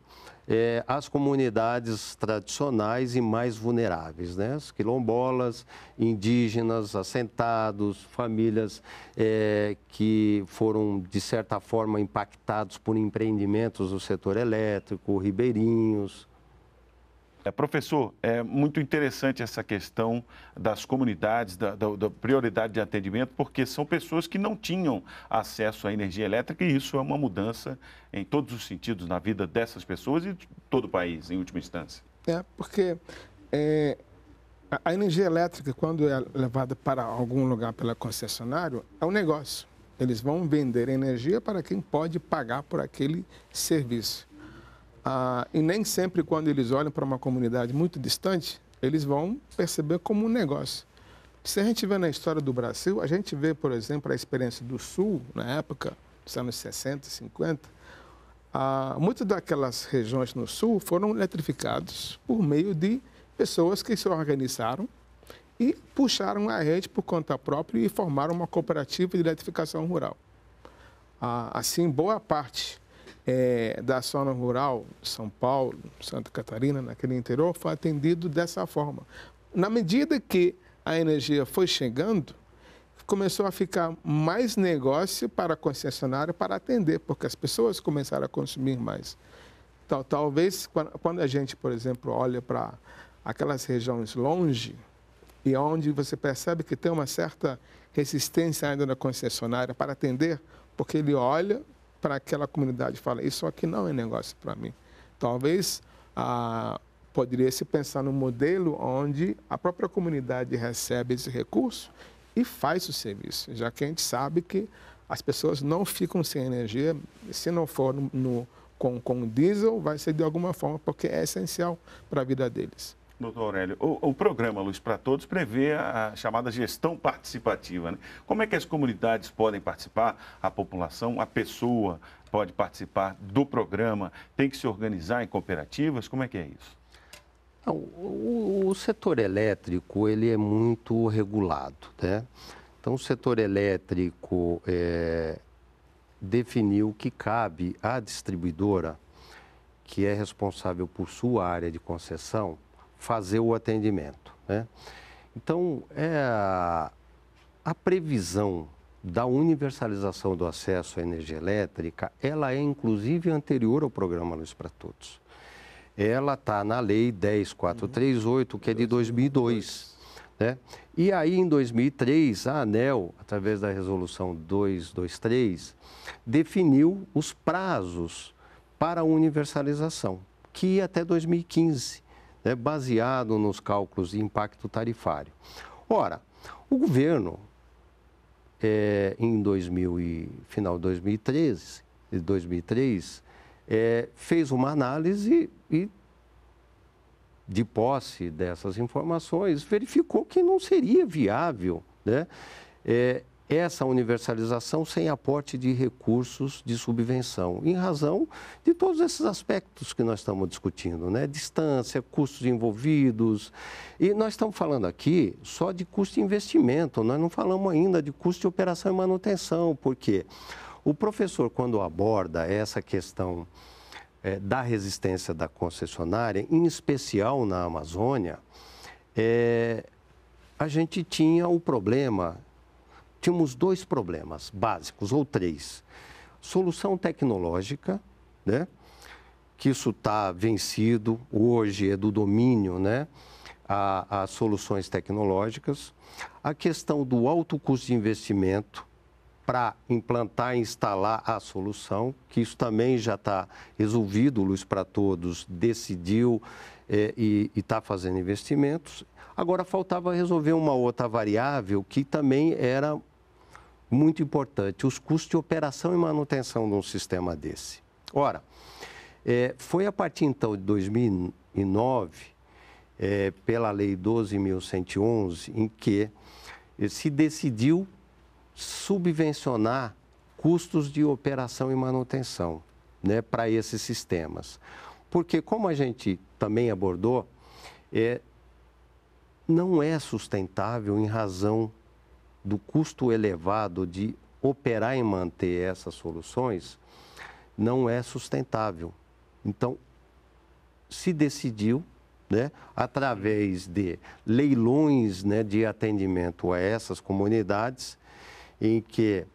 é, as comunidades tradicionais e mais vulneráveis, né? As quilombolas, indígenas, assentados, famílias é, que foram, de certa forma, impactados por empreendimentos do setor elétrico, ribeirinhos, é, professor, é muito interessante essa questão das comunidades, da, da, da, prioridade de atendimento, porque são pessoas que não tinham acesso à energia elétrica e isso é uma mudança em todos os sentidos na vida dessas pessoas e de todo o país, em última instância. É, porque é, a energia elétrica, quando é levada para algum lugar pela concessionária, é um negócio. Eles vão vender energia para quem pode pagar por aquele serviço. Ah, e nem sempre, quando eles olham para uma comunidade muito distante, eles vão perceber como um negócio. Se a gente vê na história do Brasil, a gente vê, por exemplo, a experiência do Sul, na época, dos anos 60, 50, ah, muitas daquelas regiões no Sul foram eletrificadas por meio de pessoas que se organizaram e puxaram a rede por conta própria e formaram uma cooperativa de eletrificação rural. Ah, assim, boa parte é, da zona rural, São Paulo, Santa Catarina, naquele interior, foi atendido dessa forma. Na medida que a energia foi chegando, começou a ficar mais negócio para a concessionária para atender, porque as pessoas começaram a consumir mais. Então, talvez quando a gente, por exemplo, olha para aquelas regiões longe e onde você percebe que tem uma certa resistência ainda na concessionária para atender, porque ele olha para aquela comunidade fala, isso aqui não é negócio para mim. Talvez ah, poderia se pensar no modelo onde a própria comunidade recebe esse recurso e faz o serviço, já que a gente sabe que as pessoas não ficam sem energia, se não for no, no com, com diesel, vai ser de alguma forma, porque é essencial para a vida deles doutor Aurélio, o, o programa Luz para Todos prevê a, a chamada gestão participativa. Né? Como é que as comunidades podem participar? A população, a pessoa pode participar do programa? Tem que se organizar em cooperativas? Como é que é isso? Não, o, o setor elétrico ele é muito regulado, né? Então, o setor elétrico é, definiu que cabe à distribuidora, que é responsável por sua área de concessão, fazer o atendimento. Né? Então, é a, previsão da universalização do acesso à energia elétrica, ela é inclusive anterior ao programa Luz para Todos. Ela está na Lei 10438, que é de 2002. Né? E aí, em 2003, a ANEL, através da Resolução 223, definiu os prazos para a universalização, que ia até 2015 né, baseado nos cálculos de impacto tarifário. Ora, o governo, é, em 2000 e, final de 2013, de 2003, é, fez uma análise e, de posse dessas informações, verificou que não seria viável né, é, essa universalização sem aporte de recursos de subvenção, em razão de todos esses aspectos que nós estamos discutindo, né? Distância, custos envolvidos. E nós estamos falando aqui só de custo de investimento, nós não falamos ainda de custo de operação e manutenção, porque o professor, quando aborda essa questão é, da resistência da concessionária, em especial na Amazônia, é, a gente tinha o problema tínhamos dois problemas básicos, ou três. Solução tecnológica, né? que isso está vencido, hoje é do domínio né? a, soluções tecnológicas. A questão do alto custo de investimento para implantar e instalar a solução, que isso também já está resolvido, Luz para Todos decidiu é, e está fazendo investimentos. Agora faltava resolver uma outra variável que também era muito importante, os custos de operação e manutenção de um sistema desse. Ora, é, foi a partir então de 2009, é, pela Lei 12.111, em que se decidiu subvencionar custos de operação e manutenção né, para esses sistemas. Porque, como a gente também abordou, é, não é sustentável em razão do custo elevado de operar e manter essas soluções não é sustentável. Então, se decidiu, né, através de leilões né, de atendimento a essas comunidades, em que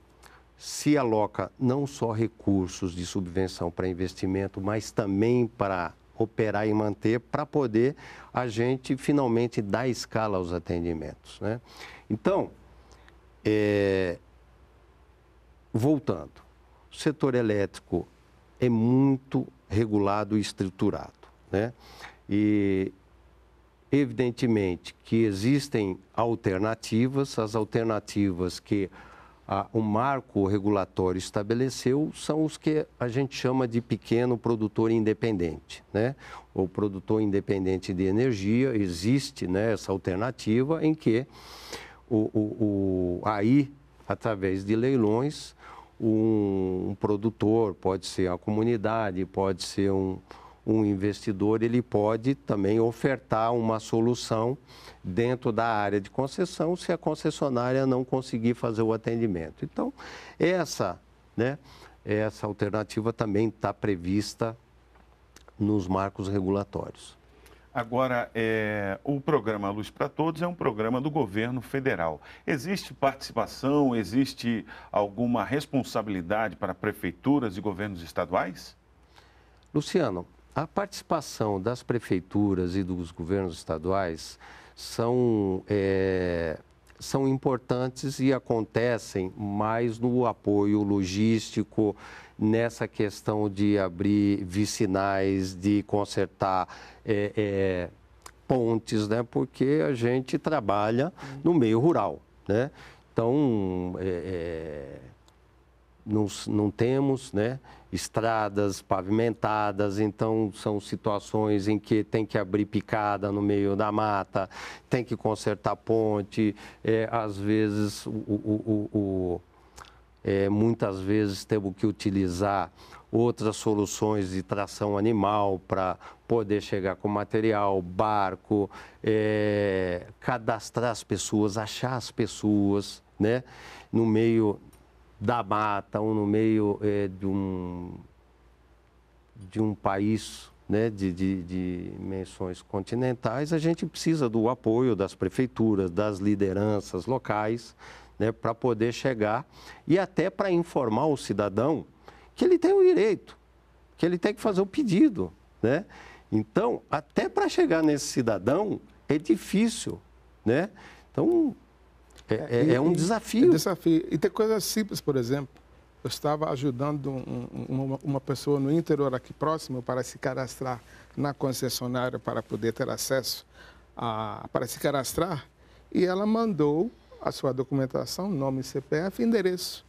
se aloca não só recursos de subvenção para investimento, mas também para operar e manter, para poder a gente finalmente dar escala aos atendimentos. Né? Então, é, voltando, o setor elétrico é muito regulado e estruturado. Né? E, evidentemente, que existem alternativas, as alternativas que a, o marco regulatório estabeleceu são os que a gente chama de pequeno produtor independente. Né? O produtor independente de energia, existe né, essa alternativa em que o, o, o, aí, através de leilões, um, um, produtor, pode ser a comunidade, pode ser um, um investidor, ele pode também ofertar uma solução dentro da área de concessão se a concessionária não conseguir fazer o atendimento. Então, essa, né, essa alternativa também está prevista nos marcos regulatórios. Agora, é, o programa Luz para Todos é um programa do governo federal. Existe participação, existe alguma responsabilidade para prefeituras e governos estaduais? Luciano, a participação das prefeituras e dos governos estaduais são, é, são importantes e acontecem mais no apoio logístico, nessa questão de abrir vicinais, de consertar é, é, pontes, né? porque a gente trabalha no meio rural. Né? Então, é, é, não, não temos né? estradas pavimentadas, então são situações em que tem que abrir picada no meio da mata, tem que consertar ponte, é, às vezes o, o, o, o é, muitas vezes temos que utilizar outras soluções de tração animal para poder chegar com material, barco, é, cadastrar as pessoas, achar as pessoas, né? No meio da mata ou no meio é, de, um, de um país né, de, de, de dimensões continentais, a gente precisa do apoio das prefeituras, das lideranças locais, né, para poder chegar e até para informar o cidadão que ele tem o direito, que ele tem que fazer o pedido. Né? Então, até para chegar nesse cidadão é difícil. Né? Então, é, é, é um desafio. É desafio. E tem coisas simples, por exemplo. Eu estava ajudando um, uma, uma, pessoa no interior aqui próximo para se cadastrar na concessionária para poder ter acesso a, para se cadastrar. E ela mandou a sua documentação, nome, CPF e endereço.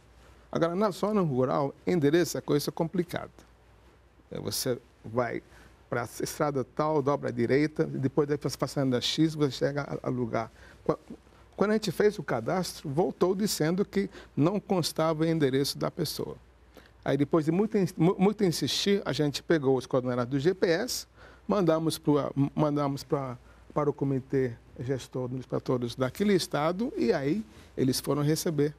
Agora, na zona rural, endereço é coisa complicada. É, você vai para a estrada tal, dobra à direita, depois da passando da X, você chega a lugar. Quando a gente fez o cadastro, voltou dizendo que não constava o endereço da pessoa. Aí, depois de muito, muito insistir, a gente pegou os coordenadas do GPS, mandamos, pro, mandamos pra, para o comitê gestor, todos daquele estado e aí eles foram receber.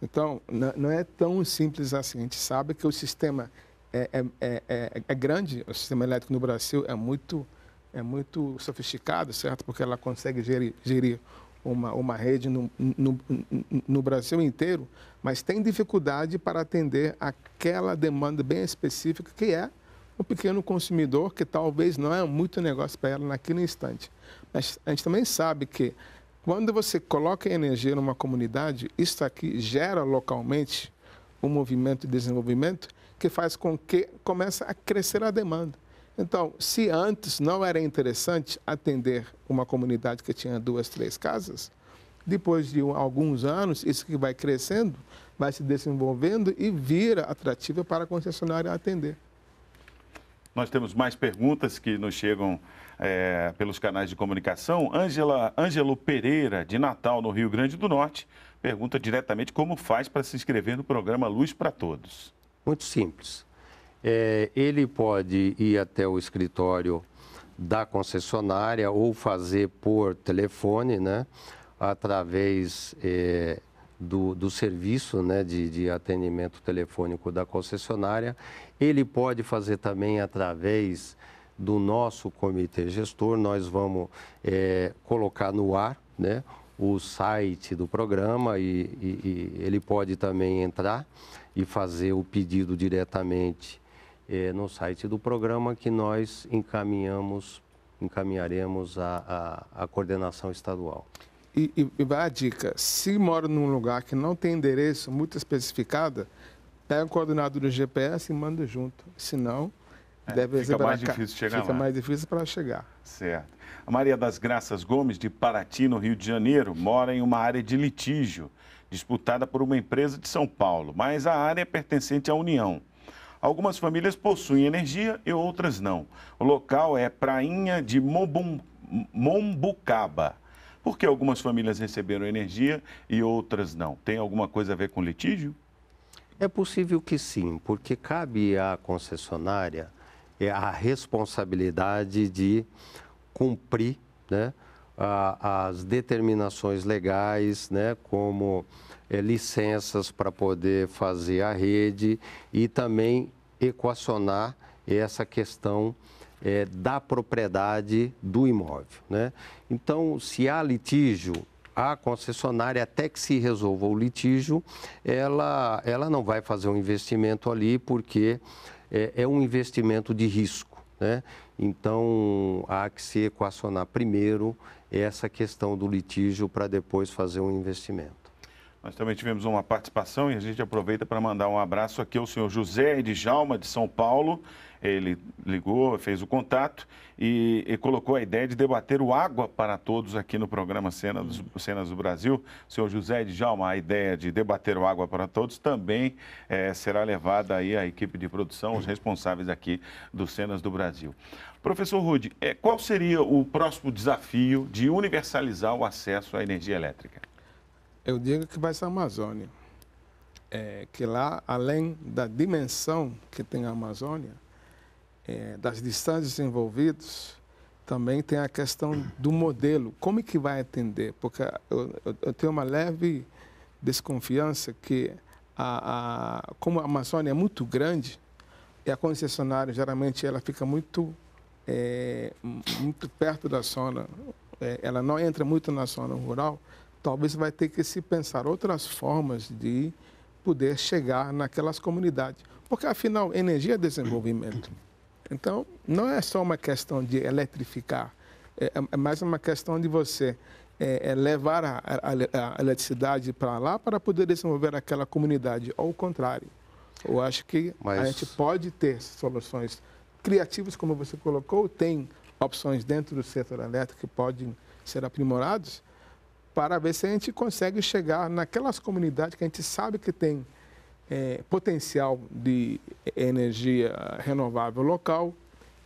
Então, não é tão simples assim. A gente sabe que o sistema é, é, é, é, é grande, o sistema elétrico no Brasil é muito, é muito sofisticado, certo? Porque ela consegue gerir, gerir uma, uma rede no, no, no, Brasil inteiro, mas tem dificuldade para atender aquela demanda bem específica que é o pequeno consumidor, que talvez não é muito negócio para ela naquele instante a gente também sabe que quando você coloca energia numa comunidade, isso aqui gera localmente um movimento de desenvolvimento que faz com que comece a crescer a demanda. Então, se antes não era interessante atender uma comunidade que tinha duas, três casas, depois de alguns anos, isso que vai crescendo, vai se desenvolvendo e vira atrativo para a concessionária atender. Nós temos mais perguntas que nos chegam é, pelos canais de comunicação, Ângela Ângelo Pereira, de Natal, no Rio Grande do Norte, pergunta diretamente como faz para se inscrever no programa Luz para Todos. Muito simples. É, ele pode ir até o escritório da concessionária ou fazer por telefone, né, através é, do, do, serviço né, de, de atendimento telefônico da concessionária. Ele pode fazer também através do nosso comitê gestor, nós vamos é, colocar no ar né, o site do programa e, e, e, ele pode também entrar e fazer o pedido diretamente é, no site do programa que nós encaminhamos, encaminharemos à coordenação estadual. E, e, e vai a dica, se mora num lugar que não tem endereço muito especificado, pega o coordenado do GPS e manda junto, senão é, Deve fica mais difícil chegar Fica lá. Né? mais difícil para chegar. Certo. A Maria das Graças Gomes, de Paraty, no Rio de Janeiro, mora em uma área de litígio, disputada por uma empresa de São Paulo, mas a área é pertencente à União. Algumas famílias possuem energia e outras não. O local é Prainha de Mobum, Mombucaba. Por que algumas famílias receberam energia e outras não? Tem alguma coisa a ver com litígio? É possível que sim, porque cabe à concessionária é a responsabilidade de cumprir né, a, as determinações legais, né, como é, licenças para poder fazer a rede e também equacionar essa questão é, da propriedade do imóvel. Né? Então, se há litígio, a concessionária, até que se resolva o litígio, ela, ela não vai fazer um investimento ali, porque é, é um investimento de risco. Né? Então, há que se equacionar primeiro essa questão do litígio para depois fazer um investimento. Nós também tivemos uma participação e a gente aproveita para mandar um abraço aqui ao senhor José Edjalma, de São Paulo. Ele ligou, fez o contato e, e colocou a ideia de debater o água para todos aqui no programa Cenas, Cenas do Brasil. senhor José Edjalma, a ideia de debater o água para todos também é, será levada aí à equipe de produção, os responsáveis aqui do Cenas do Brasil. Professor Rude, eh, qual seria o próximo desafio de universalizar o acesso à energia elétrica? Eu digo que vai ser a Amazônia. É, que lá, além da dimensão que tem a Amazônia, é, das distâncias envolvidas, também tem a questão do modelo. Como é que vai atender? Porque eu, eu, eu tenho uma leve desconfiança que, a, a, como a Amazônia é muito grande, e a concessionária, geralmente, ela fica muito, é, muito perto da zona, é, ela não entra muito na zona rural, talvez vai ter que se pensar outras formas de poder chegar naquelas comunidades. Porque, afinal, energia é desenvolvimento. Então, não é só uma questão de eletrificar, é, é, é mais uma questão de você é, é levar a, a, a eletricidade para lá para poder desenvolver aquela comunidade, ou o contrário. Eu acho que Mas... a gente pode ter soluções criativas, como você colocou, tem opções dentro do setor elétrico que podem ser aprimorados, para ver se a gente consegue chegar naquelas comunidades que a gente sabe que tem é, potencial de energia renovável local,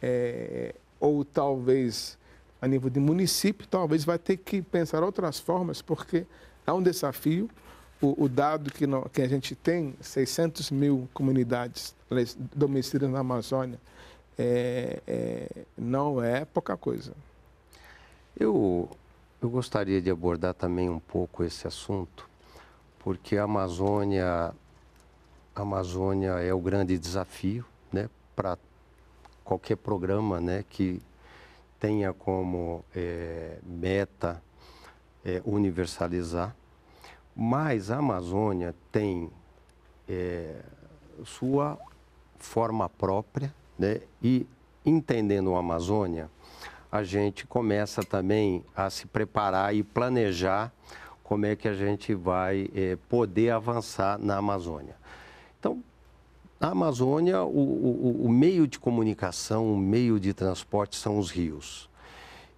é, ou talvez a nível de município, talvez vai ter que pensar outras formas, porque há um desafio. O, o dado que, que a gente tem, 600 mil comunidades domicílios na Amazônia, é, é, não é pouca coisa. Eu eu gostaria de abordar também um pouco esse assunto, porque a Amazônia, a Amazônia é o grande desafio né, para qualquer programa né, que tenha como é, meta é, universalizar. Mas a Amazônia tem é, sua forma própria né, e entendendo a Amazônia, a gente começa também a se preparar e planejar como é que a gente vai é, poder avançar na Amazônia. Então, na Amazônia, o, o, o meio de comunicação, o meio de transporte são os rios.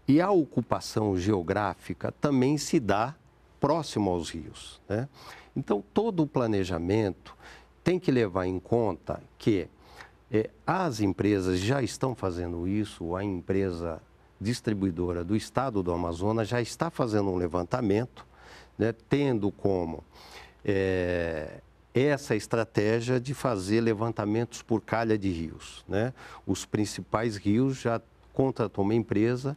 E a ocupação geográfica também se dá próximo aos rios. Né? Então, todo o planejamento tem que levar em conta que eh, as empresas já estão fazendo isso, a empresa distribuidora do estado do Amazonas já está fazendo um levantamento, né, tendo como é, essa estratégia de fazer levantamentos por calha de rios. Né? Os principais rios já contratou uma empresa,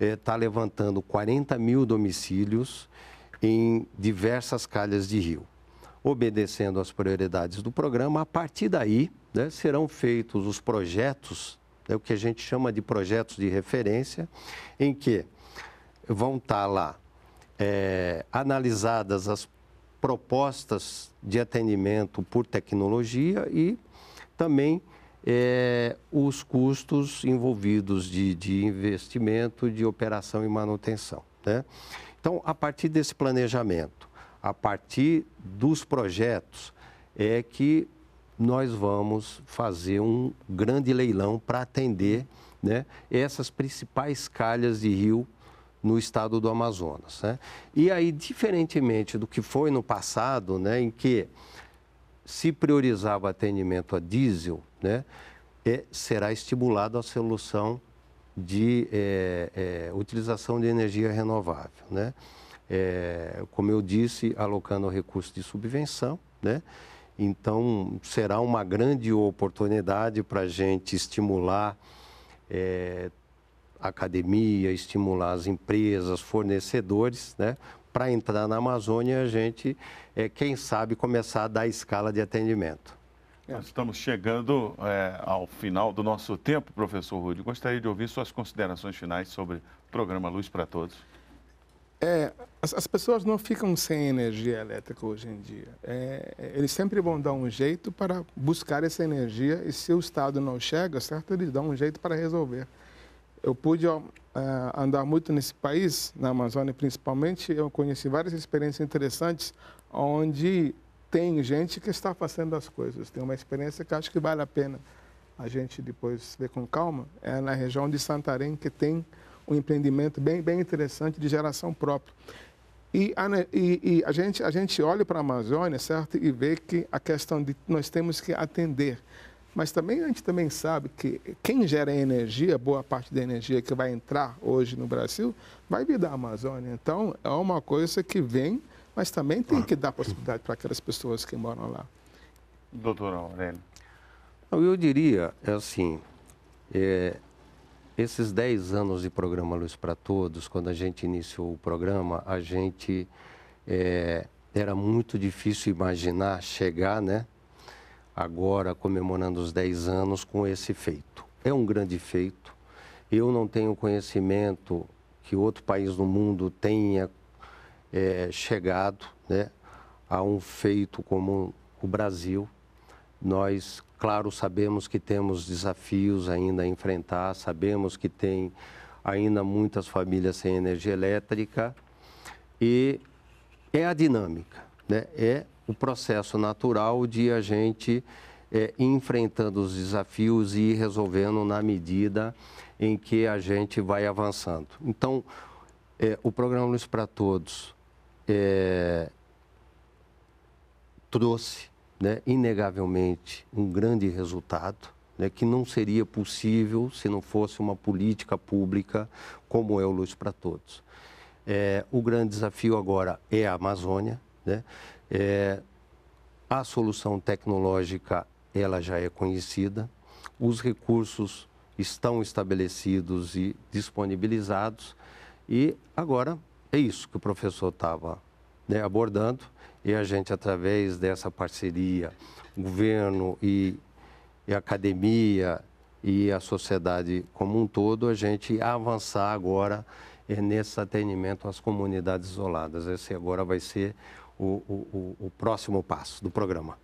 está eh, é, levantando 40 mil domicílios em diversas calhas de rio. Obedecendo às prioridades do programa, a partir daí né, serão feitos os projetos é o que a gente chama de projetos de referência, em que vão estar tá lá é, analisadas as propostas de atendimento por tecnologia e também é, os custos envolvidos de, de investimento, de operação e manutenção. Né? Então, a partir desse planejamento, a partir dos projetos, é que nós vamos fazer um grande leilão para atender né, essas principais calhas de rio no estado do Amazonas. Né? E aí, diferentemente do que foi no passado, né, em que se priorizava atendimento a diesel, né, é, será estimulado a solução de é, é, utilização de energia renovável. Né? É, como eu disse, alocando recursos de subvenção, né? Então, será uma grande oportunidade para a gente estimular é, eh, a academia, estimular as empresas, fornecedores, né? Para entrar na Amazônia, a gente, é, quem sabe, começar a dar escala de atendimento. É. Nós estamos chegando é, ao final do nosso tempo, professor Rudy. Gostaria de ouvir suas considerações finais sobre o programa Luz para Todos. É, as, as, pessoas não ficam sem energia elétrica hoje em dia. É, é, eles sempre vão dar um jeito para buscar essa energia e se o Estado não chega, certo, eles dão um jeito para resolver. Eu pude ó, é, andar muito nesse país, na Amazônia principalmente, eu conheci várias experiências interessantes onde tem gente que está fazendo as coisas. Tem uma experiência que acho que vale a pena a gente depois ver com calma. É na região de Santarém que tem um empreendimento bem, bem interessante de geração própria. E a, e, e a gente, a gente olha para a Amazônia, certo, e vê que a questão de nós temos que atender. Mas também a gente também sabe que quem gera energia, boa parte da energia que vai entrar hoje no Brasil, vai vir da Amazônia. Então, é uma coisa que vem, mas também tem que dar possibilidade para aquelas pessoas que moram lá. Doutor Aurélio. Eu diria, é assim, é, esses 10 anos de programa Luz para Todos, quando a gente iniciou o programa, a gente é, era muito difícil imaginar chegar, né? Agora comemorando os 10 anos com esse feito. É um grande feito. Eu não tenho conhecimento que outro país no mundo tenha é, chegado, né? A um feito como o Brasil. Nós Claro, sabemos que temos desafios ainda a enfrentar, sabemos que tem ainda muitas famílias sem energia elétrica e é a dinâmica, né? é o processo natural de a gente é, enfrentando os desafios e resolvendo na medida em que a gente vai avançando. Então, é, o programa Luz para Todos é, trouxe né, inegavelmente, um grande resultado. Né, que não seria possível se não fosse uma política pública como é o Luz para Todos. É, o grande desafio agora é a Amazônia. Né? É, a solução tecnológica ela já é conhecida, os recursos estão estabelecidos e disponibilizados e agora é isso que o professor estava né, abordando e a gente, através dessa parceria, governo e, e academia e a sociedade como um todo, a gente avançar agora é, nesse atendimento às comunidades isoladas. Esse agora vai ser o, o, o próximo passo do programa.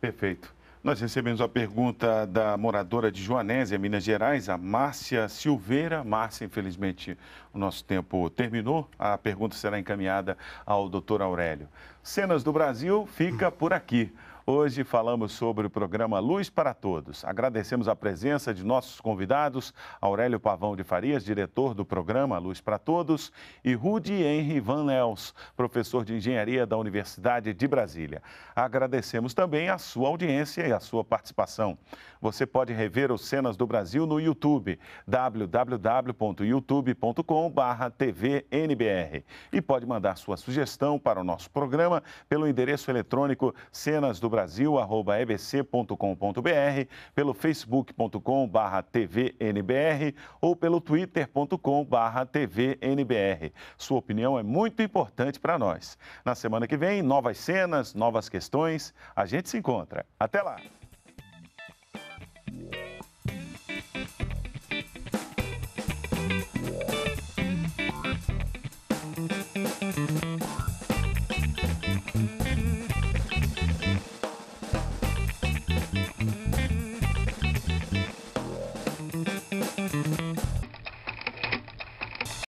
Perfeito. Nós recebemos a pergunta da moradora de Joanésia, Minas Gerais, a Márcia Silveira. Márcia, infelizmente, o nosso tempo terminou. A pergunta será encaminhada ao doutor Aurélio. Cenas do Brasil fica por aqui. Hoje falamos sobre o programa Luz para Todos. Agradecemos a presença de nossos convidados, Aurélio Pavão de Farias, diretor do programa Luz para Todos, e Rudi Henry Van Nels, professor de Engenharia da Universidade de Brasília. Agradecemos também a sua audiência e a sua participação. Você pode rever os Cenas do Brasil no YouTube, www.youtube.com/tvnbr, e pode mandar sua sugestão para o nosso programa pelo endereço eletrônico cenas do Brasil, arroba ebc.com.br, pelo facebook.com barra tvnbr ou pelo twitter.com barra tvnbr. Sua opinião é muito importante para nós. Na semana que vem, novas cenas, novas questões. A gente se encontra. Até lá!